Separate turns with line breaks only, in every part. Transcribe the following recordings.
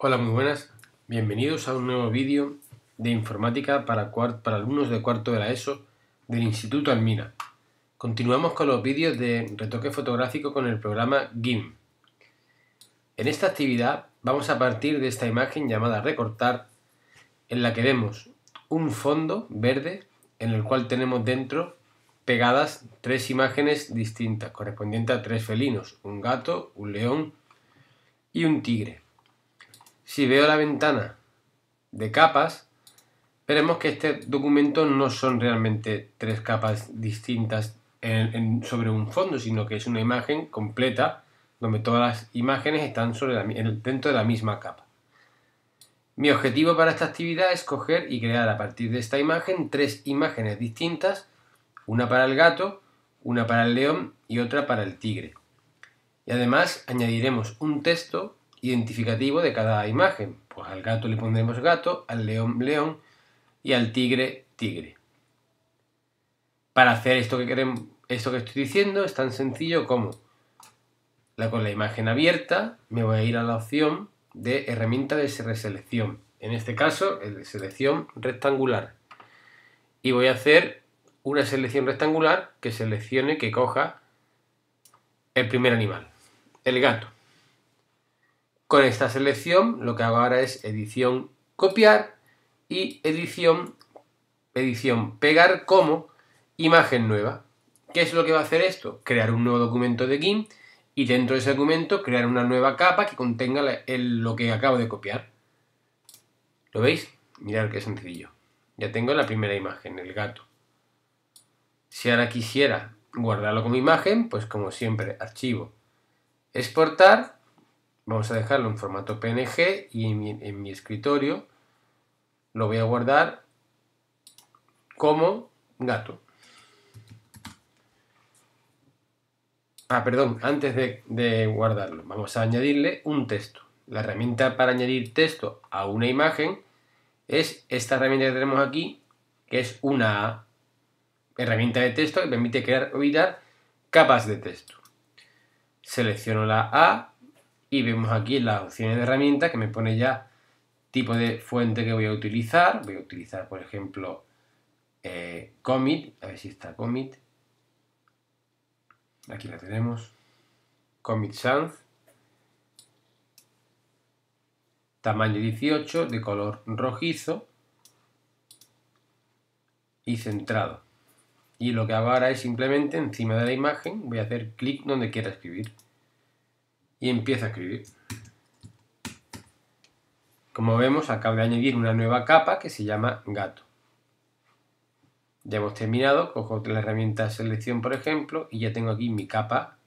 Hola, muy buenas. Bienvenidos a un nuevo vídeo de informática para, para, alumnos de cuarto de la ESO del Instituto Almina. Continuamos con los vídeos de retoque fotográfico con el programa GIM. En esta actividad vamos a partir de esta imagen llamada recortar, en la que vemos un fondo verde en el cual tenemos dentro pegadas tres imágenes distintas, correspondientes a tres felinos, un gato, un león y un tigre. Si veo la ventana de capas, veremos que este documento no son realmente tres capas distintas sobre un fondo, sino que es una imagen completa donde todas las imágenes están sobre el dentro de la misma capa. Mi objetivo para esta actividad es coger y crear a partir de esta imagen tres imágenes distintas, una para el gato, una para el león y otra para el tigre. Y además añadiremos un texto identificativo de cada imagen. Pues al gato le pondremos gato, al león león y al tigre tigre. Para hacer esto que, que estoy diciendo es tan sencillo como con la imagen abierta me voy a ir a la opción de herramienta de reselección. En este caso, el de selección rectangular. Y voy a hacer una selección rectangular que seleccione, que coja el primer animal, el gato. Con esta selección lo que hago ahora es edición copiar y edición, edición pegar como imagen nueva. ¿Qué es lo que va a hacer esto? Crear un nuevo documento de GIMP y dentro de ese documento crear una nueva capa que contenga lo que acabo de copiar. ¿Lo veis? Mirad qué sencillo. Ya tengo la primera imagen, el gato. Si ahora quisiera guardarlo como imagen, pues como siempre, archivo, exportar vamos a dejarlo en formato PNG y en mi, escritorio lo voy a guardar como gato. Ah, perdón, antes de, guardarlo, vamos a añadirle un texto. La herramienta para añadir texto a una imagen es esta herramienta que tenemos aquí, que es una herramienta de texto que permite crear o editar capas de texto. Selecciono la A y vemos aquí las opciones de herramientas que me pone ya tipo de fuente que voy a utilizar. Voy a utilizar, por ejemplo, eh, commit, a ver si está commit. Aquí la tenemos. Commit Sans. Tamaño 18, de color rojizo y centrado. Y lo que hago ahora es simplemente encima de la imagen voy a hacer clic donde quiera escribir y empiezo a escribir. Como vemos, acabo de añadir una nueva capa que se llama gato. Ya hemos terminado, cojo otra herramienta selección, por ejemplo, y ya tengo aquí mi capa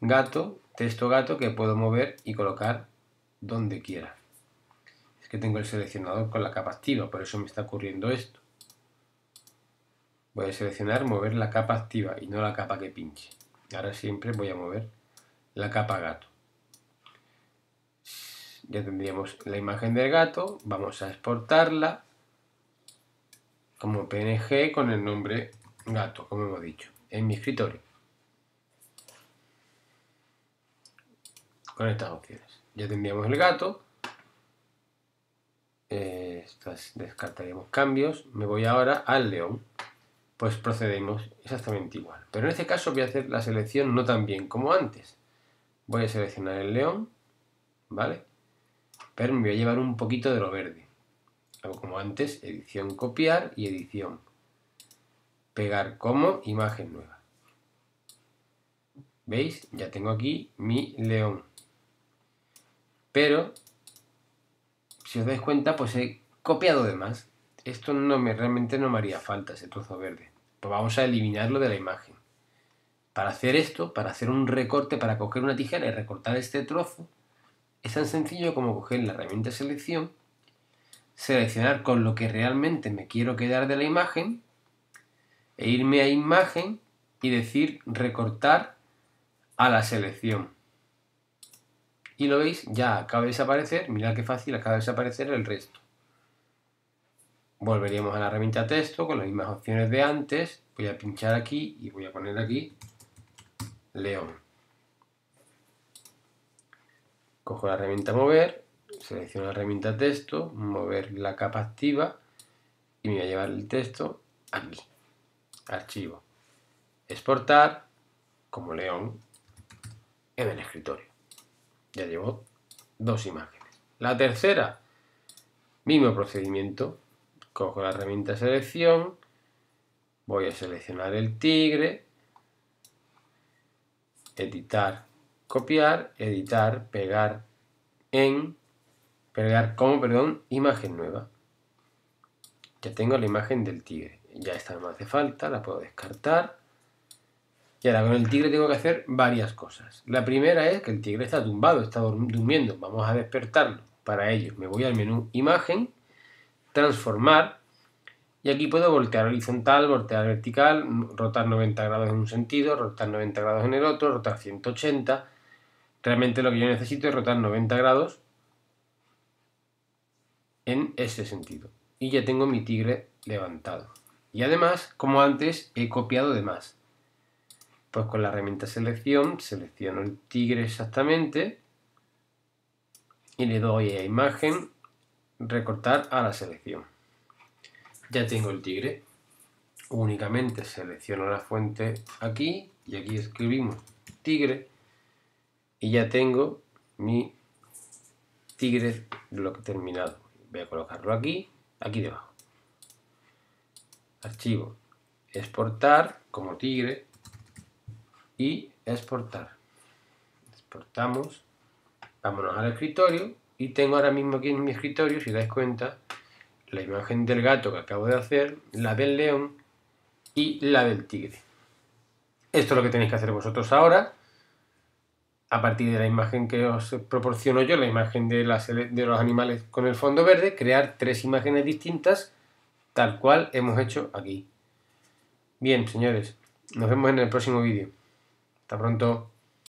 gato, texto gato que puedo mover y colocar donde quiera. Es que tengo el seleccionador con la capa activa, por eso me está ocurriendo esto. Voy a seleccionar mover la capa activa y no la capa que pinche. Ahora siempre voy a mover la capa gato. Ya tendríamos la imagen del gato. Vamos a exportarla como PNG con el nombre gato, como hemos dicho, en mi escritorio. Con estas opciones. Ya tendríamos el gato. Eh, descartaríamos cambios. Me voy ahora al león pues procedemos exactamente igual. Pero en este caso voy a hacer la selección no tan bien como antes. Voy a seleccionar el león, ¿vale? Pero me voy a llevar un poquito de lo verde. Hago como antes, edición copiar y edición. Pegar como imagen nueva. ¿Veis? Ya tengo aquí mi león. Pero, si os dais cuenta, pues he copiado de más esto no me, realmente no me haría falta ese trozo verde. Pues vamos a eliminarlo de la imagen. Para hacer esto, para hacer un recorte, para coger una tijera y recortar este trozo, es tan sencillo como coger la herramienta selección, seleccionar con lo que realmente me quiero quedar de la imagen, e irme a imagen y decir recortar a la selección. Y lo veis, ya acaba de desaparecer, mirad qué fácil, acaba de desaparecer el resto volveríamos a la herramienta texto con las mismas opciones de antes. Voy a pinchar aquí y voy a poner aquí León. Cojo la herramienta mover, selecciono la herramienta texto, mover la capa activa y me voy a llevar el texto aquí. Archivo. Exportar como León en el escritorio. Ya llevo dos imágenes. La tercera, mismo procedimiento, cojo la herramienta selección, voy a seleccionar el tigre, editar, copiar, editar, pegar en, pegar como, perdón, imagen nueva. Ya tengo la imagen del tigre. Ya esta no me hace falta, la puedo descartar. Y ahora con el tigre tengo que hacer varias cosas. La primera es que el tigre está tumbado, está durmiendo. Vamos a despertarlo. Para ello me voy al menú imagen transformar. Y aquí puedo voltear horizontal, voltear vertical, rotar 90 grados en un sentido, rotar 90 grados en el otro, rotar 180. Realmente lo que yo necesito es rotar 90 grados en ese sentido. Y ya tengo mi tigre levantado. Y además, como antes, he copiado de más. Pues con la herramienta selección, selecciono el tigre exactamente y le doy a imagen recortar a la selección. Ya tengo el tigre. Únicamente selecciono la fuente aquí y aquí escribimos tigre y ya tengo mi tigre bloque terminado. Voy a colocarlo aquí, aquí debajo. Archivo, exportar como tigre y exportar. Exportamos, vámonos al escritorio y tengo ahora mismo aquí en mi escritorio, si dais cuenta, la imagen del gato que acabo de hacer, la del león y la del tigre. Esto es lo que tenéis que hacer vosotros ahora, a partir de la imagen que os proporciono yo, la imagen de, de los animales con el fondo verde, crear tres imágenes distintas, tal cual hemos hecho aquí. Bien, señores, nos vemos en el próximo vídeo. Hasta pronto.